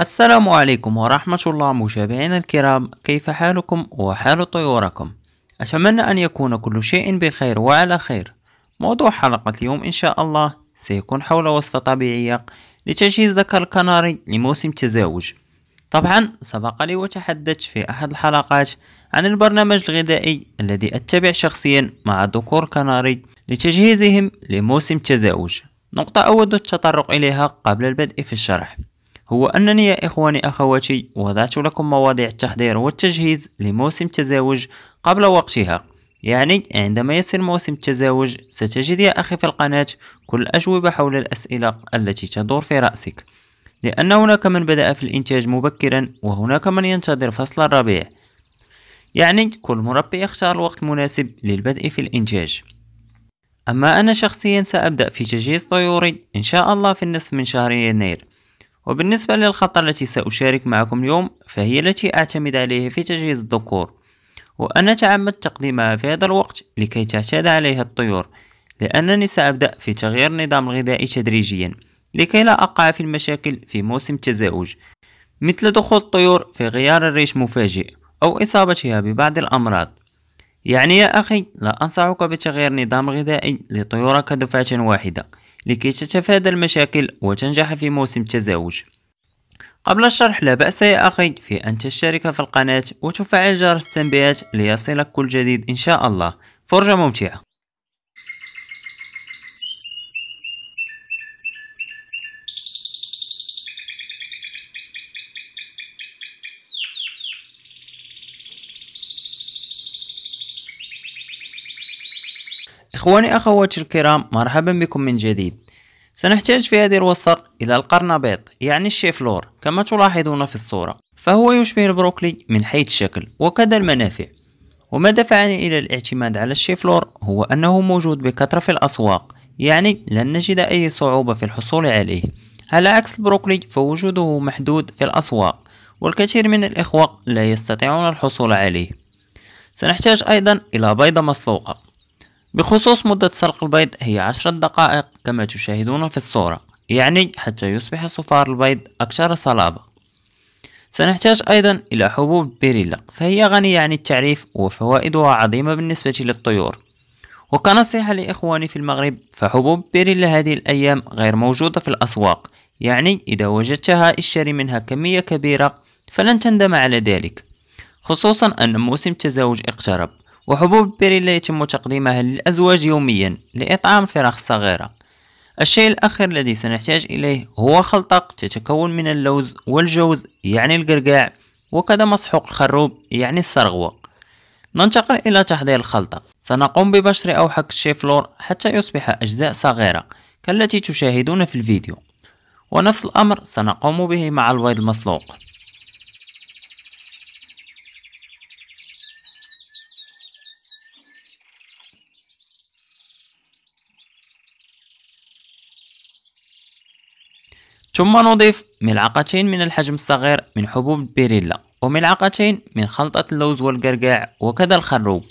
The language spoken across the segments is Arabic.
السلام عليكم ورحمة الله مشاهدينا الكرام كيف حالكم وحال طيوركم أتمنى أن يكون كل شيء بخير وعلى خير موضوع حلقة اليوم إن شاء الله سيكون حول وصفة طبيعية لتجهيز ذكر الكناري لموسم التزاوج طبعا سبق لي وتحدثت في أحد الحلقات عن البرنامج الغذائي الذي أتبع شخصيا مع ذكور كناري لتجهيزهم لموسم التزاوج نقطة أود التطرق إليها قبل البدء في الشرح هو أنني يا إخواني أخواتي وضعت لكم مواضيع التحضير والتجهيز لموسم التزاوج قبل وقتها يعني عندما يصل موسم التزاوج ستجد يا أخي في القناة كل أجوبة حول الأسئلة التي تدور في رأسك لأن هناك من بدأ في الإنتاج مبكرا وهناك من ينتظر فصل الربيع يعني كل مربي يختار وقت مناسب للبدء في الإنتاج أما أنا شخصيا سأبدأ في تجهيز طيوري إن شاء الله في النصف من شهر يناير وبالنسبة للخطة التي سأشارك معكم اليوم فهي التي أعتمد عليها في تجهيز الذكور وأنا تعمدت تقديمها في هذا الوقت لكي تعتاد عليها الطيور لأنني سأبدأ في تغيير النظام الغذائي تدريجيا لكي لا أقع في المشاكل في موسم التزاوج مثل دخول الطيور في غيار الريش مفاجئ أو إصابتها ببعض الأمراض يعني يا أخي لا أنصحك بتغيير نظام غذائي لطيورك دفعة واحدة لكي تتفادى المشاكل وتنجح في موسم التزاوج قبل الشرح لا بأس يا أخي في أن تشترك في القناة وتفعل جرس التنبيهات ليصلك كل جديد إن شاء الله فرجة ممتعة إخواني أخواتي الكرام مرحبا بكم من جديد سنحتاج في هذه الوصفة إلى القرنبيط يعني الشيفلور كما تلاحظون في الصورة فهو يشبه البروكلي من حيث الشكل وكذا المنافع وما دفعني إلى الاعتماد على الشيفلور هو أنه موجود بكثرة في الأسواق يعني لن نجد أي صعوبة في الحصول عليه على عكس البروكلي فوجوده محدود في الأسواق والكثير من الإخوة لا يستطيعون الحصول عليه سنحتاج أيضا إلى بيضة مسلوقة بخصوص مدة سلق البيض هي عشرة دقائق كما تشاهدون في الصورة يعني حتى يصبح صفار البيض أكثر صلابة سنحتاج أيضا إلى حبوب بيريلا فهي غنية عن التعريف وفوائدها عظيمة بالنسبة للطيور وكنصيحة لإخواني في المغرب فحبوب بيريلا هذه الأيام غير موجودة في الأسواق يعني إذا وجدتها اشتري منها كمية كبيرة فلن تندم على ذلك خصوصا أن موسم التزاوج اقترب وحبوب لا يتم تقديمها للأزواج يوميا لإطعام الفراخ الصغيرة الشيء الأخير الذي سنحتاج إليه هو خلطة تتكون من اللوز والجوز يعني القرقاع وكذا مسحوق الخروب يعني السرغوة ننتقل إلى تحضير الخلطة سنقوم ببشر أو حك الشيفلور حتى يصبح أجزاء صغيرة كالتي تشاهدون في الفيديو ونفس الأمر سنقوم به مع البيض المسلوق ثم نضيف ملعقتين من الحجم الصغير من حبوب البيريلا وملعقتين من خلطة اللوز والقرقع وكذا الخروب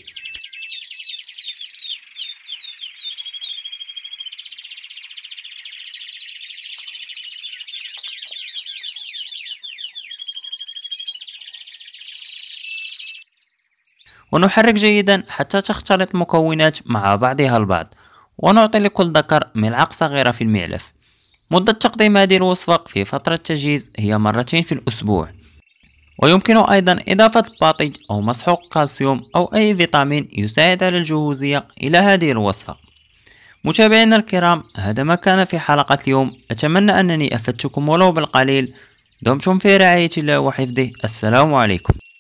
ونحرك جيدا حتى تختلط المكونات مع بعضها البعض ونعطي لكل ذكر ملعقة صغيرة في المعلف مدة تقديم هذه الوصفة في فترة التجهيز هي مرتين في الأسبوع ويمكن أيضا إضافة الباطج أو مسحوق كالسيوم أو أي فيتامين يساعد على الجهوزية إلى هذه الوصفة متابعينا الكرام هذا ما كان في حلقة اليوم أتمنى أنني أفدتكم ولو بالقليل دمتم في رعاية الله وحفظه السلام عليكم